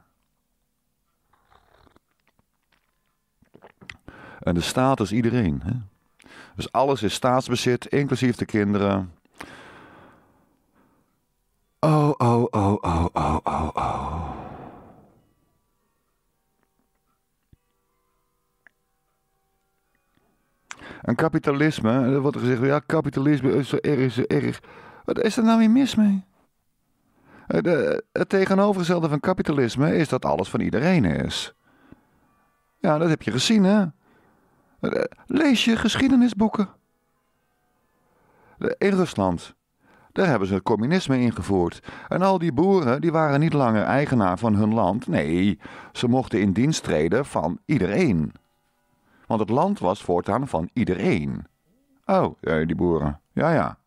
En de staat is iedereen. Hè? Dus alles is staatsbezit, inclusief de kinderen. Oh, oh, oh, oh, oh, oh, oh. En kapitalisme, er wordt gezegd, ja, kapitalisme is zo erg, zo erg. Wat is er nou weer mis mee? Eh, het tegenovergestelde van kapitalisme is dat alles van iedereen is. Ja, dat heb je gezien, hè? Eh, lees je geschiedenisboeken. Eh, in Rusland, daar hebben ze het communisme ingevoerd. En al die boeren die waren niet langer eigenaar van hun land. Nee, ze mochten in dienst treden van iedereen. Want het land was voortaan van iedereen. Oh, eh, die boeren. Ja, ja.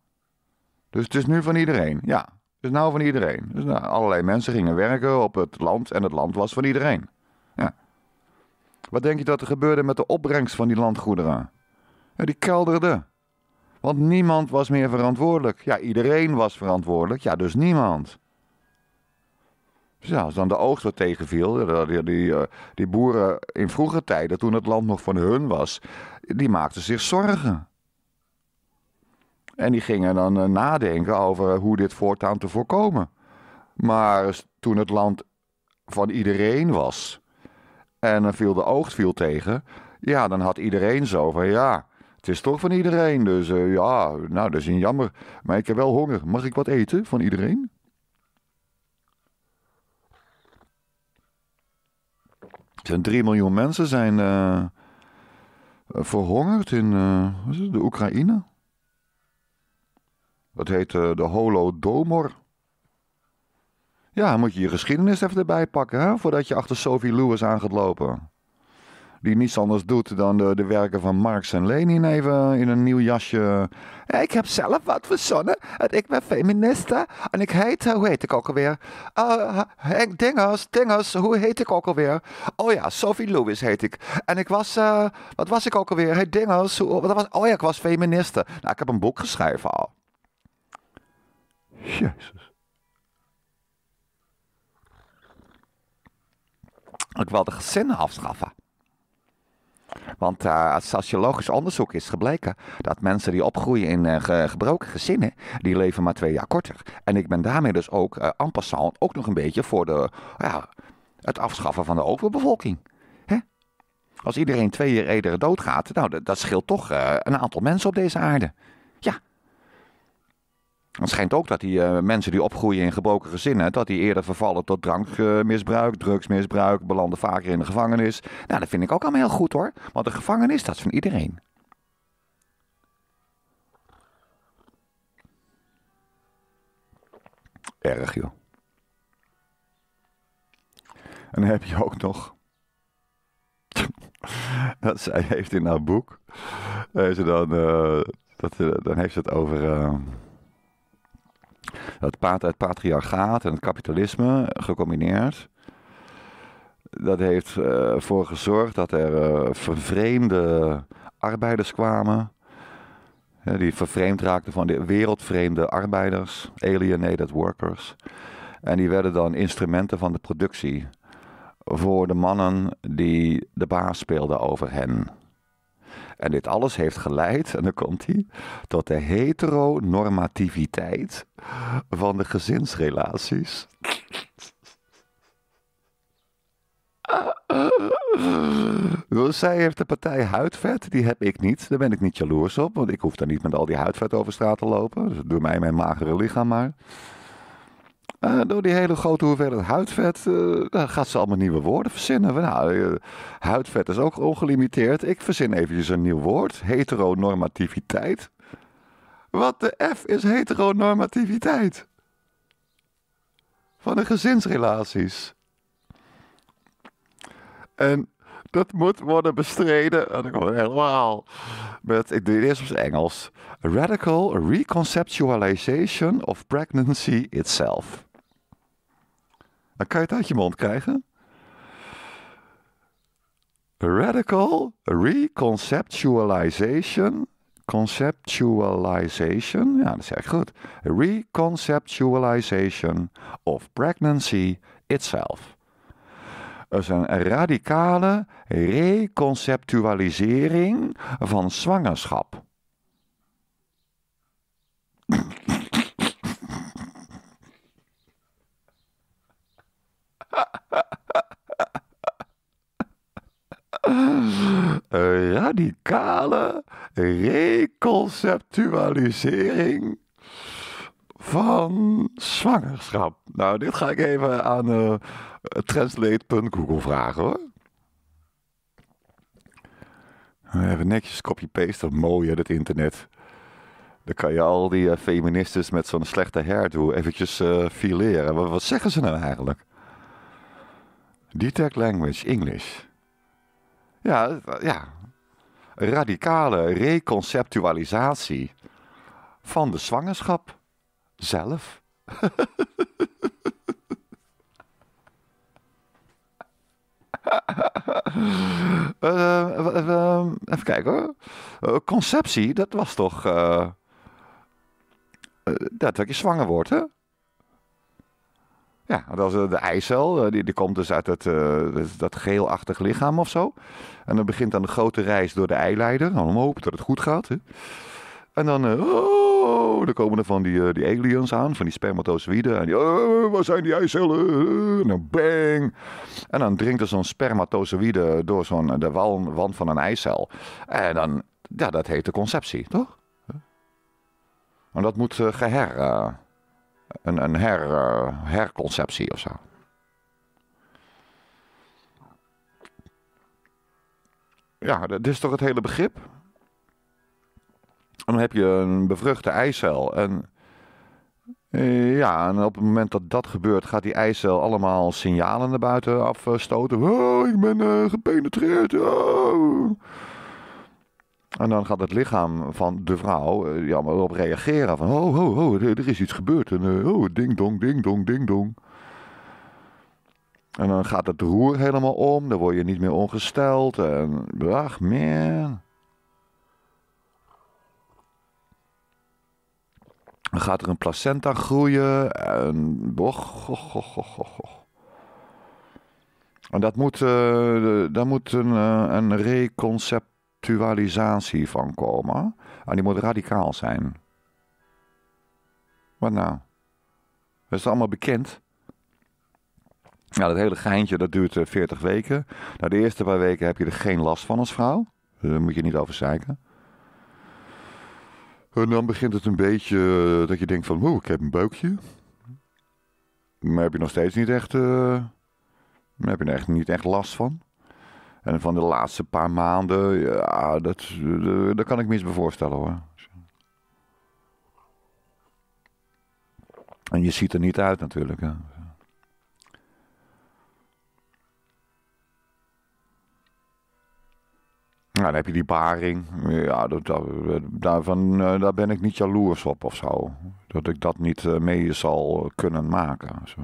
Dus het is nu van iedereen. Ja, het is nou van iedereen. Dus nou, allerlei mensen gingen werken op het land en het land was van iedereen. Wat denk je dat er gebeurde met de opbrengst van die landgoederen? die kelderde. Want niemand was meer verantwoordelijk. Ja, iedereen was verantwoordelijk. Ja, dus niemand. Dus ja, als dan de oogst wat tegenviel, die, eh, die boeren in vroege tijden, toen het land nog van hun was, die maakten zich zorgen. En die gingen dan eh, nadenken over hoe dit voortaan te voorkomen. Maar toen het land van iedereen was, en dan viel de oogst viel tegen. Ja, dan had iedereen zo van ja, het is toch van iedereen. Dus eh, ja, nou dat is een jammer. Maar ik heb wel honger. Mag ik wat eten van iedereen? Er zijn 3 miljoen mensen zijn eh, verhongerd in eh, wat is het, de Oekraïne. Dat heet de Holodomor. Ja, moet je je geschiedenis even erbij pakken hè, voordat je achter Sophie Lewis aan gaat lopen. Die niets anders doet dan de, de werken van Marx en Lenin even in een nieuw jasje. Ik heb zelf wat verzonnen. ik ben feministe. En ik heet, hoe heet ik ook alweer? Uh, Dingers, Dingers, hoe heet ik ook alweer? Oh ja, Sophie Lewis heet ik. En ik was, eh, wat was ik ook alweer? Hey Dingers, hoe, was, oh ja, ik was feministe. Nou, ik heb een boek geschreven al. Jezus. Ik wil de gezinnen afschaffen. Want uh, eh, uit sociologisch onderzoek is gebleken dat mensen die opgroeien in eh, gebroken gezinnen, die leven maar twee jaar korter. En ik ben daarmee dus ook uh, en passant ook nog een beetje voor de, ja, het afschaffen van de overbevolking. Hè? Als iedereen twee jaar eerder doodgaat, nou, dat scheelt toch een aantal mensen op deze aarde. Het schijnt ook dat die eh, mensen die opgroeien in gebroken gezinnen, dat die eerder vervallen tot drankmisbruik, drugsmisbruik, belanden vaker in de gevangenis. Nou, dat vind ik ook allemaal heel goed hoor. Want de gevangenis, dat is van iedereen. Erg joh. En dan heb je ook nog. dat zij heeft in haar boek. dan, eh, dat, eh, dan heeft ze het over het, paat, het patriarchaat en het kapitalisme gecombineerd. Dat heeft eh, ervoor gezorgd dat er eh, vervreemde arbeiders kwamen. die vervreemd raakten van de wereldvreemde arbeiders, alienated workers. En die werden dan instrumenten van de productie voor de mannen die de baas speelden over hen. En dit alles heeft geleid, en dan komt hij, tot de heteronormativiteit van de gezinsrelaties. Dus zij heeft de partij huidvet, die heb ik niet. Daar ben ik niet jaloers op, want ik hoef daar niet met al die huidvet over straat te lopen. Dus doe mij mijn magere lichaam maar. Eh, door die hele grote hoeveelheid huidvet eh, dan gaat ze allemaal nieuwe woorden verzinnen. Nou, eh, huidvet is ook ongelimiteerd. Ik verzin eventjes een nieuw woord. Heteronormativiteit. Wat de F is heteronormativiteit? Van de gezinsrelaties. En dat moet worden bestreden. En ik helemaal met, ik doe het eerst op Engels. Radical Reconceptualization of Pregnancy Itself. Dan kan je het uit je mond krijgen. Radical Reconceptualization conceptualization, ja, dat zeg ik goed. Reconceptualization of pregnancy itself is een radicale reconceptualisering van zwangerschap. radicale reconceptualisering van zwangerschap. Nou, dit ga ik even aan. Uh, translate.google vragen hoor. Even netjes kopje paste dat mooie, dat internet. Dan kan je al die uh, feministes met zo'n slechte hairdo eventjes uh, fileren. Wat, wat, zeggen ze nou eigenlijk? Detect language, English. Ja, ja. Radicale reconceptualisatie van de zwangerschap zelf. Eh, eh, eh, even kijken hoor. conceptie, dat was toch. Uh, dat je zwanger wordt, hè? Ja, dat is de eicel. Die, die komt dus uit het, dat geelachtig lichaam of zo. En dan begint dan de grote reis door de eileider. Nou, dan hopen dat het goed gaat. Hè? En dan, eh, oh, dan komen er van die, eh, die aliens aan, van die spermatozoïden. En oh, waar zijn die eicellen? En bang. En dan dringt er zo'n spermatozoïde door zo'n, eh, de wand van een eicel. En dan, ja, dat heet de conceptie, toch? En dat moet geher... een een her, herconceptie of zo. Ja, dat is toch het hele begrip? dan heb je een bevruchte eicel. En eh, ja, en op het moment dat dat gebeurt, gaat die eicel allemaal signalen naar buiten afstoten. Oh, ik ben uh, gepenetreerd. Oh. En dan gaat het lichaam van de vrouw eh, ja, maar erop reageren. Van, oh, oh, oh, er is iets gebeurd. En, oh, ding dong, ding dong, ding dong. En dan gaat het roer helemaal om. Dan word je niet meer ongesteld. En, ach, man. Dan gaat er een placenta groeien. En, goch, goch, goch, en dat moet, uh, daar moet een, eh, een reconceptualisatie van komen. En die moet radicaal zijn. Wat nou? Dat is allemaal bekend. Nou, dat hele geintje dat duurt 40 eh, weken. Na nou, de eerste paar weken heb je er geen last van als vrouw. daar moet je niet over zeiken. Eh, en dan begint het een beetje eh, dat je denkt van, oh, ik heb een buikje. Maar heb je nog steeds niet echt, uh, heb je er echt, niet echt last van. En van de laatste paar maanden, ja, dat, kan ik me eens bij voorstellen hoor. En je ziet er niet uit natuurlijk. Hè. Nou, dan heb je die baring. Ja, dat, daarvan, eh, daar ben ik niet jaloers op of zo. Dat ik dat niet eh, mee zal kunnen maken. Zo.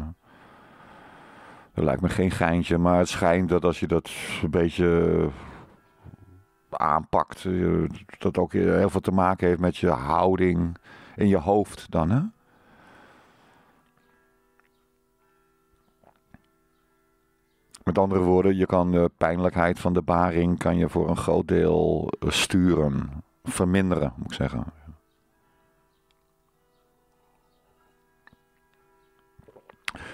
Dat lijkt me geen geintje, maar het schijnt dat als je dat een beetje aanpakt, eh, dat ook heel veel te maken heeft met je houding in je hoofd dan, hè? Met andere woorden, je kan de pijnlijkheid van de baring kan je voor een groot deel eh, sturen, verminderen, moet ik zeggen.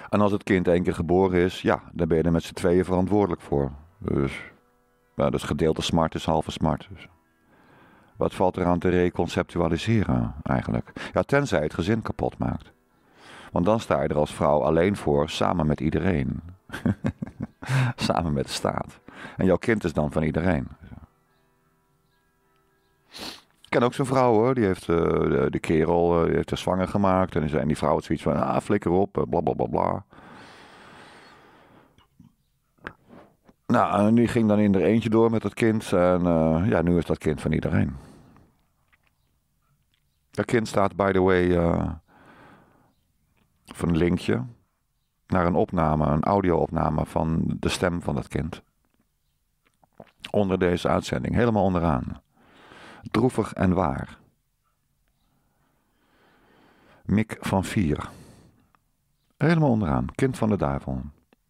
En als het kind één keer geboren is, ja, dan ben je er met z'n tweeën verantwoordelijk voor. Dus, nou, dat is gedeelte smart, is halve smart. Dus. Wat valt eraan te reconceptualiseren eigenlijk? Ja, tenzij het gezin kapot maakt. Want dan sta je er als vrouw alleen voor, samen met iedereen. Samen met de staat. En jouw kind is dan van iedereen. Ik ken ook zo'n vrouw hoor, die heeft eh, de, kerel eh, heeft er zwanger gemaakt. En, die vrouw had zoiets van, ah flikker op, eh, bla bla bla bla. Nou, en die ging dan in er eentje door met dat kind. En ja, nu is dat kind van iedereen. Dat kind staat, by the way, van een linkje naar een opname, een audio-opname van de stem van dat kind. Onder deze uitzending, helemaal onderaan. Droevig en waar. Mik van Vier. Helemaal onderaan, kind van de duivel.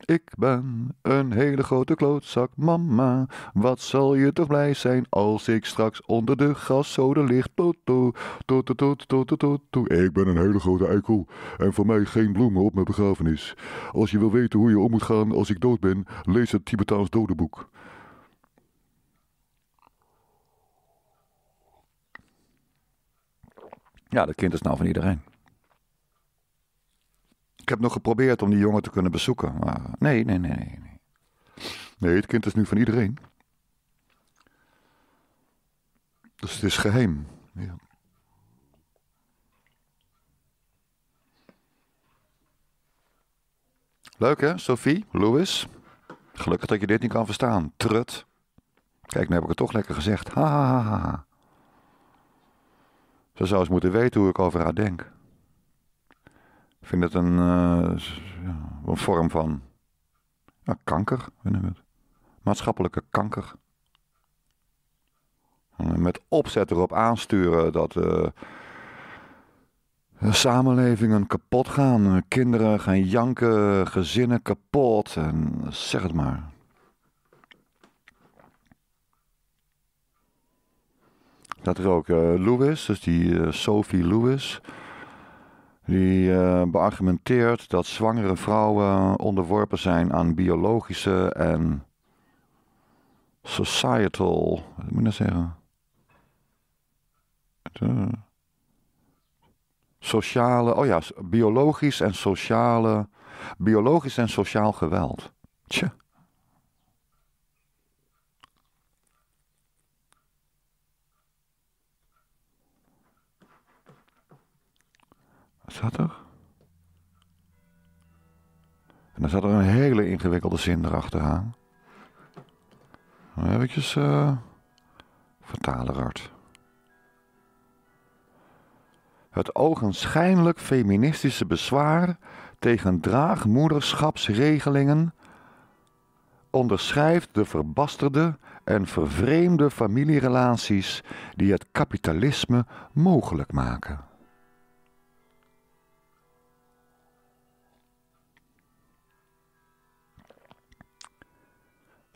Ik ben een hele grote klootzak, mama. Wat zal je toch blij zijn als ik straks onder de gaszoden ligt. Toto, toto, toto, toto, toto. Ik ben een hele grote eikel en voor mij geen bloemen op mijn begrafenis. Als je wil weten hoe je om moet gaan als ik dood ben, lees het Tibetaans dodenboek. Ja, dat kind is nou van iedereen. Ik heb nog geprobeerd om die jongen te kunnen bezoeken, maar nee, nee, nee, nee. Nee, het kind is nu van iedereen. Dus het is geheim. Ja. Leuk hè, Sophie, Louis? Gelukkig dat je dit niet kan verstaan, trut. Kijk, nu heb ik het toch lekker gezegd. Ha, ha, ha, ha. Ze zou eens moeten weten hoe ik over haar denk. Ik vind het eh, een, vorm van kanker, vind ik het. Maatschappelijke kanker. Eh, met opzet erop aansturen dat uh, samenlevingen kapot gaan. Kinderen gaan janken, gezinnen kapot. En zeg het maar. Dat er ook uh, Lewis, dus die Sophie Lewis. Die eh, beargumenteert dat zwangere vrouwen eh, onderworpen zijn aan biologische en societal. Wat moet ik nou zeggen? Eh, sociale, oh ja, biologisch en sociale, biologisch en sociaal geweld. Tja. zat er? En dan zat er een hele ingewikkelde zin erachteraan. Eventjes uh, vertalen, Art. Het ogenschijnlijk feministische bezwaar tegen draagmoederschapsregelingen onderschrijft de verbasterde en vervreemde familierelaties die het kapitalisme mogelijk maken.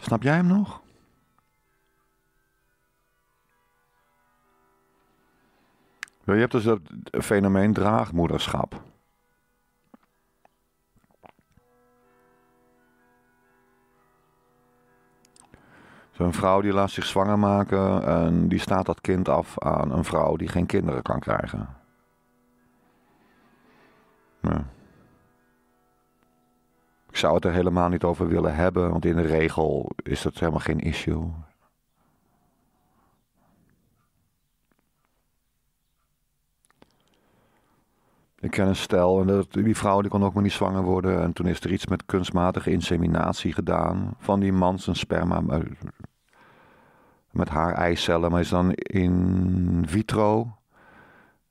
Snap jij hem nog? Je hebt dus dat fenomeen draagmoederschap. Zo'n vrouw die laat zich zwanger maken en die staat dat kind af aan een vrouw die geen kinderen kan krijgen. zou het er helemaal niet over willen hebben, want in de regel is dat helemaal geen issue. Ik ken een stel en dat, die vrouw die kon ook maar niet zwanger worden. En toen is er iets met kunstmatige inseminatie gedaan van die man zijn sperma. Eh, met haar eicellen, maar is dan in vitro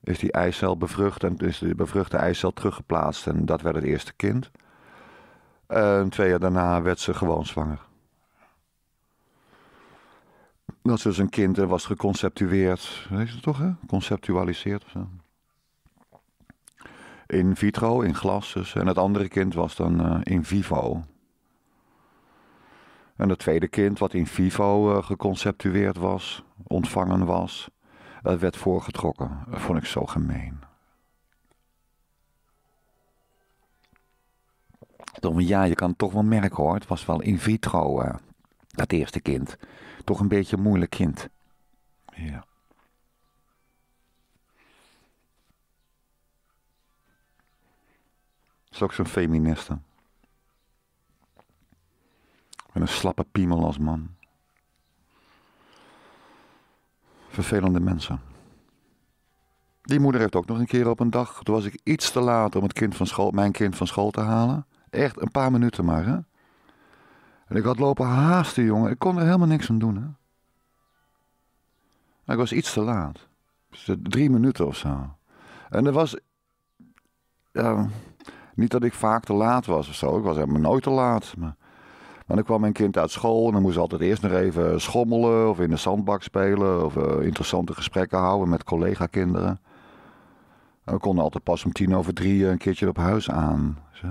is die eicel bevrucht en is de bevruchte eicel teruggeplaatst. En dat werd het eerste kind. Eh, en twee jaar daarna werd ze gewoon zwanger. Dat ze dus een kind eh, was geconceptueerd. Weet het toch, hè? Conceptualiseerd of zo. In vitro, in glas dus. En het andere kind was dan eh, in vivo. En het tweede kind, wat in vivo geconceptueerd was, ontvangen was, werd voorgetrokken. Dat vond ik zo gemeen. ja, je kan het toch wel merken hoor. Het was wel in vitro, eh, dat eerste kind. Toch een beetje een moeilijk kind. Ja. Is ook zo'n feministe. Met een slappe piemel als man. Vervelende mensen. Die moeder heeft ook nog een keer op een dag. Toen was ik iets te laat om het kind van school, mijn kind van school te halen. Echt een paar minuten maar, hè. En ik had lopen haasten, jongen. Ik kon er helemaal niks aan doen, hè. ik was iets te laat. Dus, eh, drie minuten of zo. En er was... Ehm, niet dat ik vaak te laat was of zo. Ik was helemaal nooit te laat. Maar, maar dan kwam mijn kind uit school en dan moest altijd eerst nog even schommelen... of in de zandbak spelen of eh, interessante gesprekken houden met collega-kinderen. En we konden altijd pas om tien over drie een keertje op huis aan. Zo.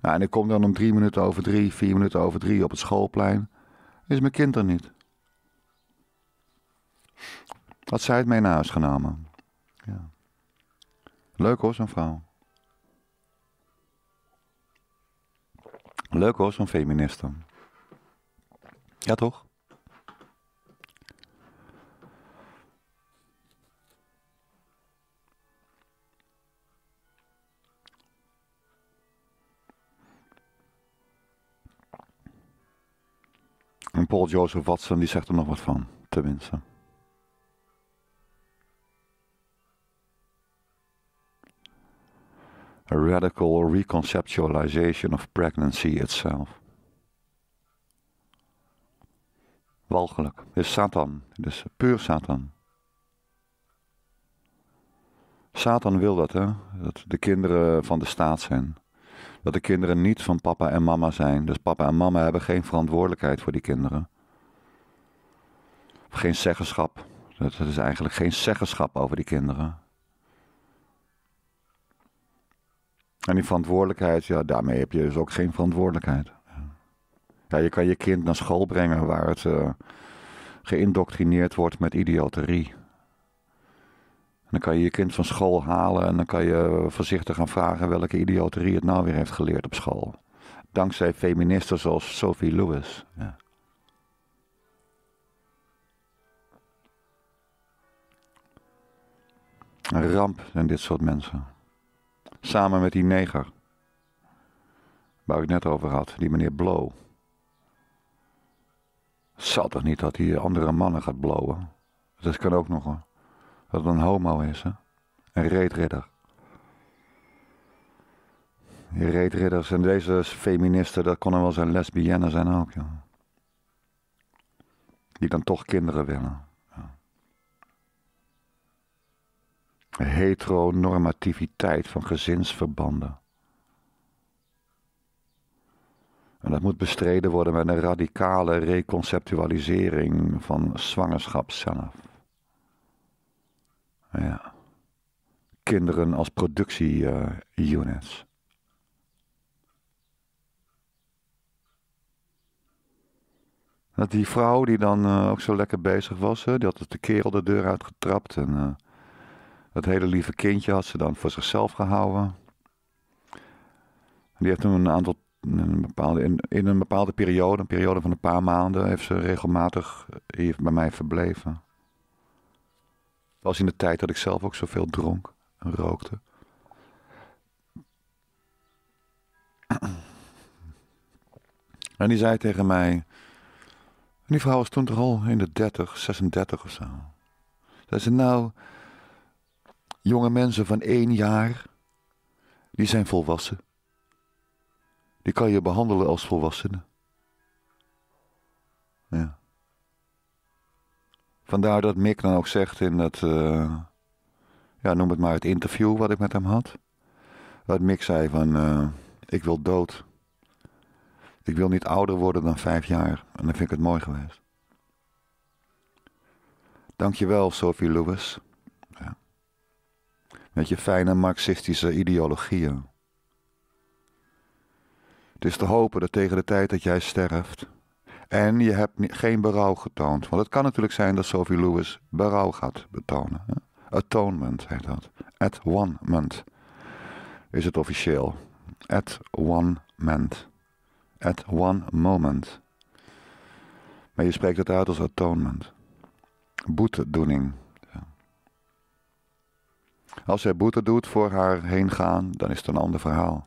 Nou, en ik kom dan om drie minuten over drie, vier minuten over drie op het schoolplein. Is mijn kind er niet? Had zij het mee naar huis genomen? Ja. Leuk hoor, zo'n vrouw. Leuk hoor, zo'n feministe. Ja, toch? En Paul Joseph Watson die zegt er nog wat van, tenminste. A radical reconceptualization of pregnancy itself. Walgelijk. Het is Satan. Het is puur Satan. Satan wil dat, hè? Dat de kinderen van de staat zijn dat de kinderen niet van papa en mama zijn. Dus papa en mama hebben geen verantwoordelijkheid voor die kinderen. Of geen zeggenschap. Dat, is eigenlijk geen zeggenschap over die kinderen. En die verantwoordelijkheid, ja, daarmee heb je dus ook geen verantwoordelijkheid. Ja, je kan je kind naar school brengen waar het uh, geïndoctrineerd wordt met idioterie dan kan je je kind van school halen en dan kan je voorzichtig gaan vragen welke idioterie het nou weer heeft geleerd op school. Dankzij feministen zoals Sophie Lewis. Ja. Een ramp zijn dit soort mensen. Samen met die neger. Waar ik net over had, die meneer Blow. Het zal toch niet dat hij andere mannen gaat blowen? Dat kan ook nog hoor dat het een homo is, hè? Een reetridder. Die reetridders en deze feministen, dat kon wel zijn lesbiennes zijn ook, ja. Die dan toch kinderen willen. Ja. Heteronormativiteit van gezinsverbanden. En dat moet bestreden worden met een radicale reconceptualisering van zwangerschap zelf. Ja. Kinderen als productie-units. Dat die vrouw die dan eh, ook zo lekker bezig was, hè, die had dus de kerel de deur uitgetrapt. En uh, dat hele lieve kindje had ze dan voor zichzelf gehouden. Die heeft toen een aantal, een bepaalde, in, in, een bepaalde periode, een periode van een paar maanden, heeft ze regelmatig hier bij mij verbleven was in de tijd dat ik zelf ook zoveel dronk en rookte. En die zei tegen mij. die vrouw was toen toch al in de 30, 36 of zo. Zei ze: Nou, jonge mensen van één jaar, die zijn volwassen. Die kan je behandelen als volwassenen. Ja. Vandaar dat Mick dan ook zegt in dat, eh, ja, noem het maar het interview wat ik met hem had. Dat Mick zei van, eh, ik wil dood. Ik wil niet ouder worden dan vijf jaar. En dan vind ik het mooi geweest. Dankjewel, Sophie Lewis. Ja. Met je fijne marxistische ideologieën. Het is te hopen dat tegen de tijd dat jij sterft, en je hebt geen berouw getoond. Want het kan natuurlijk zijn dat Sophie Lewis berouw gaat betonen. Atonement heet dat. At one ment is het officieel. At one ment. At one moment. Maar je spreekt het uit als atonement. Boetedoening. Als zij boete doet voor haar heen gaan, dan is het een ander verhaal.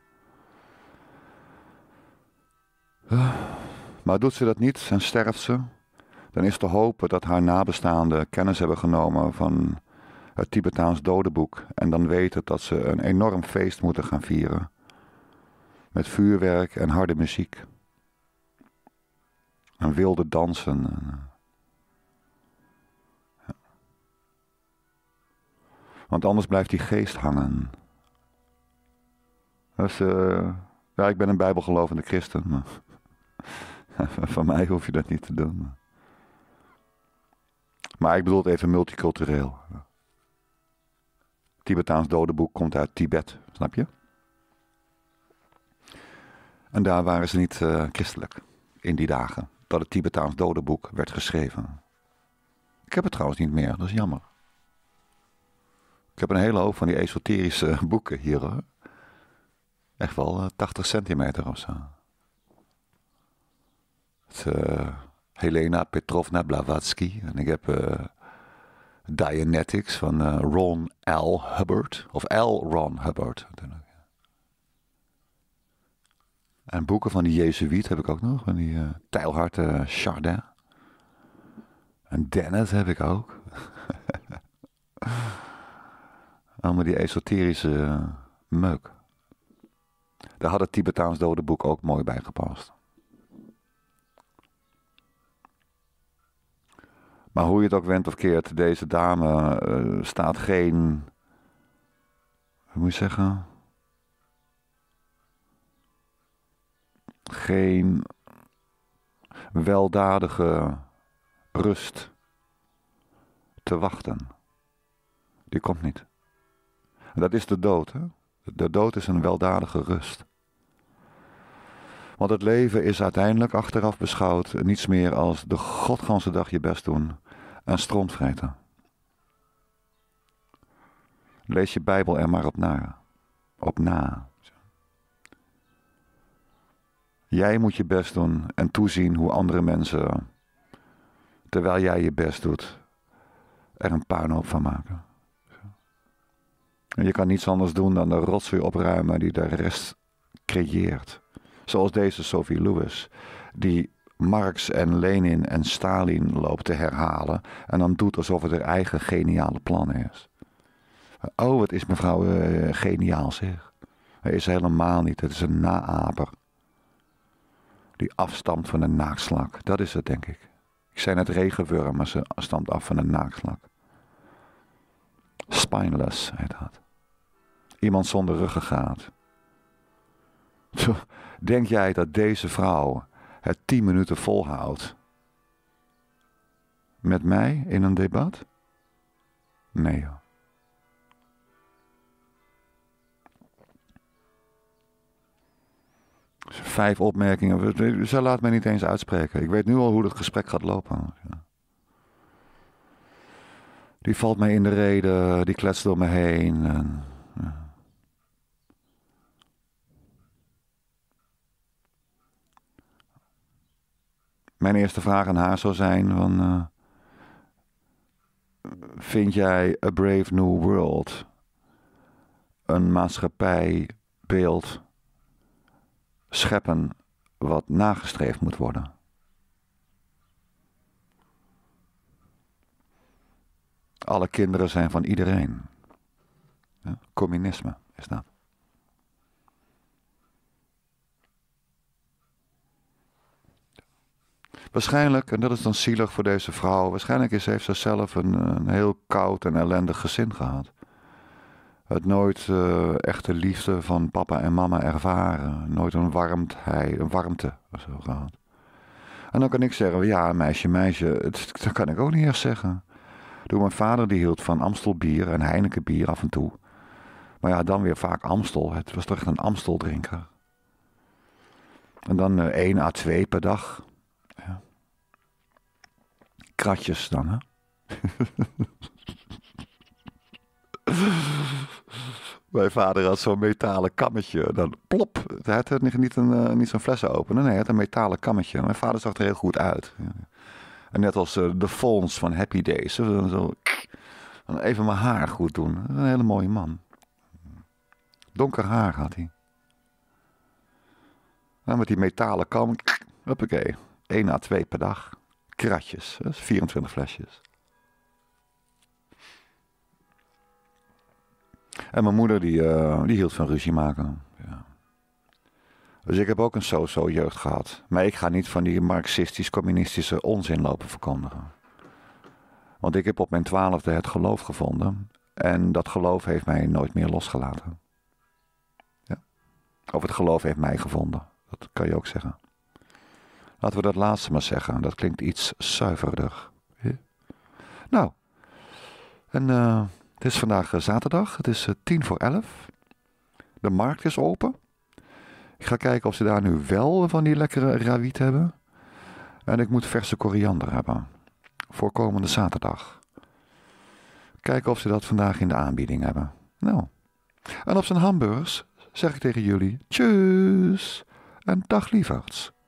Maar doet ze dat niet en sterft ze, dan is te hopen dat haar nabestaanden kennis hebben genomen van het Tibetaans dodenboek en dan weten dat ze een enorm feest moeten gaan vieren. Met vuurwerk en harde muziek. En wilde dansen. Want anders blijft die geest hangen. Eh, ja, ik ben een bijbelgelovende christen. Maar... van mij hoef je dat niet te doen. Maar, ik bedoel het even multicultureel. Tibetaans dodenboek komt uit Tibet, snap je? En daar waren ze niet eh, christelijk in die dagen. Dat het Tibetaans dodenboek werd geschreven. Ik heb het trouwens niet meer, dat is jammer. Ik heb een hele hoop van die esoterische boeken hier hoor. Echt wel 80 eh, centimeter of zo. Eh, Helena Petrovna Blavatsky. En ik heb eh, Dianetics van eh, Ron L. Hubbard. Of L. Ron Hubbard. En boeken van die Jezuïet heb ik ook nog. Van die uh, Chardin. En Dennis heb ik ook. Allemaal die esoterische meuk. Daar had het Tibetaans dode boek ook mooi bij gepast. Maar hoe je het ook went of keert, deze dame eh, staat geen. Hoe moet je zeggen? Geen weldadige rust te wachten. Die komt niet. dat is de dood. Hè? De dood is een weldadige rust. Want het leven is uiteindelijk achteraf beschouwd niets meer als de godganse dag je best doen en strontvreten. Lees je Bijbel er maar op na. Op na. Jij moet je best doen en toezien hoe andere mensen, terwijl jij je best doet, er een puinhoop van maken. En je kan niets anders doen dan de rotzooi opruimen die de rest creëert. Zoals deze Sophie Lewis, die Marx en Lenin en Stalin loopt te herhalen en dan doet alsof het haar eigen geniale plan is. Oh, het is mevrouw eh, geniaal zeg. Hij is helemaal niet, het is een naaper. Die afstamt van een naakslak, dat is het denk ik. Ik zei net regenwormen. maar ze stamt af van een naakslak. Spineless heet dat. Iemand zonder ruggengraat. Denk jij dat deze vrouw het tien minuten volhoudt? Met mij in een debat? Nee. Vijf opmerkingen. Zij laat mij niet eens uitspreken. Ik weet nu al hoe dat gesprek gaat lopen. Die valt mij in de reden, die kletst door me heen. En mijn eerste vraag aan haar zou zijn: van, eh, Vind jij A Brave New World een maatschappijbeeld scheppen wat nagestreefd moet worden? Alle kinderen zijn van iedereen. communisme is dat. Waarschijnlijk, en dat is dan zielig voor deze vrouw, waarschijnlijk is, heeft ze zelf een, een heel koud en ellendig gezin gehad. Het nooit uh, echte liefde van papa en mama ervaren. Nooit een, een warmte of zo gehad. En dan kan ik zeggen, ja meisje, meisje, dat kan ik ook niet echt zeggen. Door mijn vader die hield van Amstelbier en Heineken bier af en toe. Maar ja, dan weer vaak Amstel. Het was toch echt een Amsteldrinker. En dan uh, eh, 1 à twee per dag kratjes dan, hè? Mijn vader had zo'n metalen kammetje. Dan plop. Hij had niet, een, eh, niet zo'n flessen openen. Nee, hij had een metalen kammetje. Mijn vader zag er heel goed uit. En net als eh, de Fons van Happy Days. Zo, even mijn haar goed doen. Een hele mooie man. Donker haar had hij. En nou, met die metalen kam. Hoppakee. 1 à 2 per dag kratjes, 24 flesjes. En mijn moeder die, eh, die hield van ruzie maken. Ja. Dus ik heb ook een so-so jeugd gehad. Maar ik ga niet van die marxistisch-communistische onzin lopen verkondigen. Want ik heb op mijn twaalfde het geloof gevonden. En dat geloof heeft mij nooit meer losgelaten. Ja. Of het geloof heeft mij gevonden. Dat kan je ook zeggen. Laten we dat laatste maar zeggen. Dat klinkt iets zuiverder. Nou, en eh, het is vandaag eh, zaterdag. Het is eh, tien voor elf. De markt is open. Ik ga kijken of ze daar nu wel van die lekkere rawiet hebben. En ik moet verse koriander hebben. Voor komende zaterdag. Kijken of ze dat vandaag in de aanbieding hebben. Nou. En op zijn hamburgers zeg ik tegen jullie tjus en dag lieverds.